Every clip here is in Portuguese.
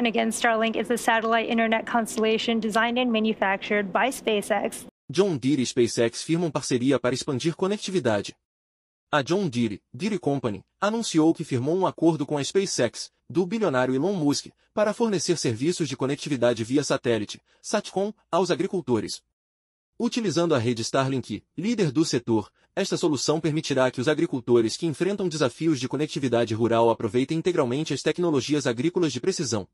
And again, Starlink is a satellite internet constellation designed and manufactured by SpaceX. John Deere e SpaceX firmam parceria para expandir conectividade. A John Deere, Deere Company, anunciou que firmou um acordo com a SpaceX, do bilionário Elon Musk, para fornecer serviços de conectividade via satélite, SATCOM, aos agricultores. Utilizando a rede Starlink, líder do setor, esta solução permitirá que os agricultores que enfrentam desafios de conectividade rural aproveitem integralmente as tecnologias agrícolas de precisão.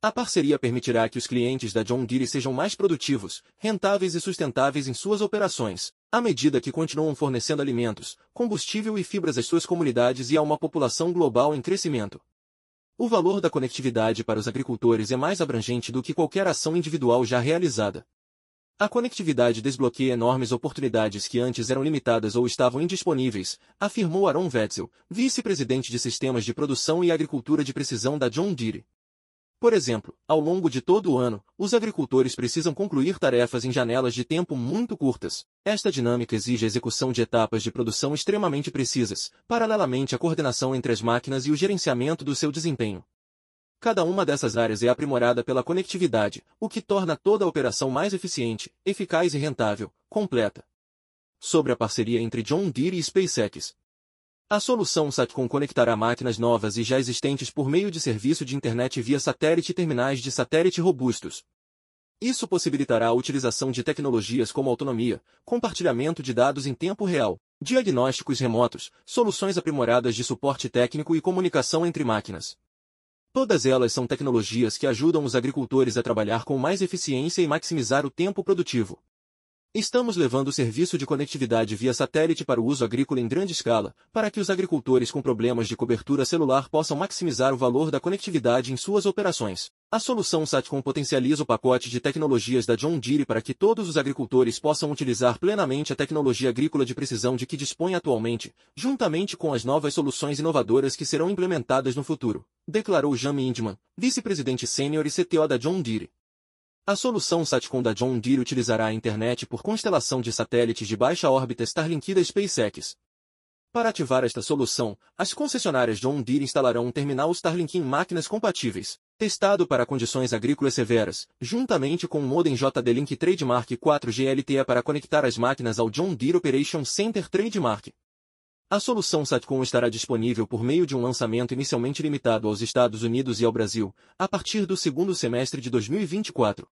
A parceria permitirá que os clientes da John Deere sejam mais produtivos, rentáveis e sustentáveis em suas operações, à medida que continuam fornecendo alimentos, combustível e fibras às suas comunidades e a uma população global em crescimento. O valor da conectividade para os agricultores é mais abrangente do que qualquer ação individual já realizada. A conectividade desbloqueia enormes oportunidades que antes eram limitadas ou estavam indisponíveis, afirmou Aaron Wetzel, vice-presidente de Sistemas de Produção e Agricultura de Precisão da John Deere. Por exemplo, ao longo de todo o ano, os agricultores precisam concluir tarefas em janelas de tempo muito curtas. Esta dinâmica exige a execução de etapas de produção extremamente precisas, paralelamente à coordenação entre as máquinas e o gerenciamento do seu desempenho. Cada uma dessas áreas é aprimorada pela conectividade, o que torna toda a operação mais eficiente, eficaz e rentável, completa. Sobre a parceria entre John Deere e SpaceX, a solução SATCOM conectará máquinas novas e já existentes por meio de serviço de internet via satélite e terminais de satélite robustos. Isso possibilitará a utilização de tecnologias como autonomia, compartilhamento de dados em tempo real, diagnósticos remotos, soluções aprimoradas de suporte técnico e comunicação entre máquinas. Todas elas são tecnologias que ajudam os agricultores a trabalhar com mais eficiência e maximizar o tempo produtivo. Estamos levando o serviço de conectividade via satélite para o uso agrícola em grande escala, para que os agricultores com problemas de cobertura celular possam maximizar o valor da conectividade em suas operações. A solução SATCOM potencializa o pacote de tecnologias da John Deere para que todos os agricultores possam utilizar plenamente a tecnologia agrícola de precisão de que dispõe atualmente, juntamente com as novas soluções inovadoras que serão implementadas no futuro, declarou Jamie Indman, vice-presidente sênior e CTO da John Deere. A solução SATCOM da John Deere utilizará a internet por constelação de satélites de baixa órbita Starlink da SpaceX. Para ativar esta solução, as concessionárias John Deere instalarão um terminal Starlink em máquinas compatíveis, testado para condições agrícolas severas, juntamente com o um modem JD-Link Trademark 4G LTE para conectar as máquinas ao John Deere Operation Center Trademark. A solução SATCOM estará disponível por meio de um lançamento inicialmente limitado aos Estados Unidos e ao Brasil, a partir do segundo semestre de 2024.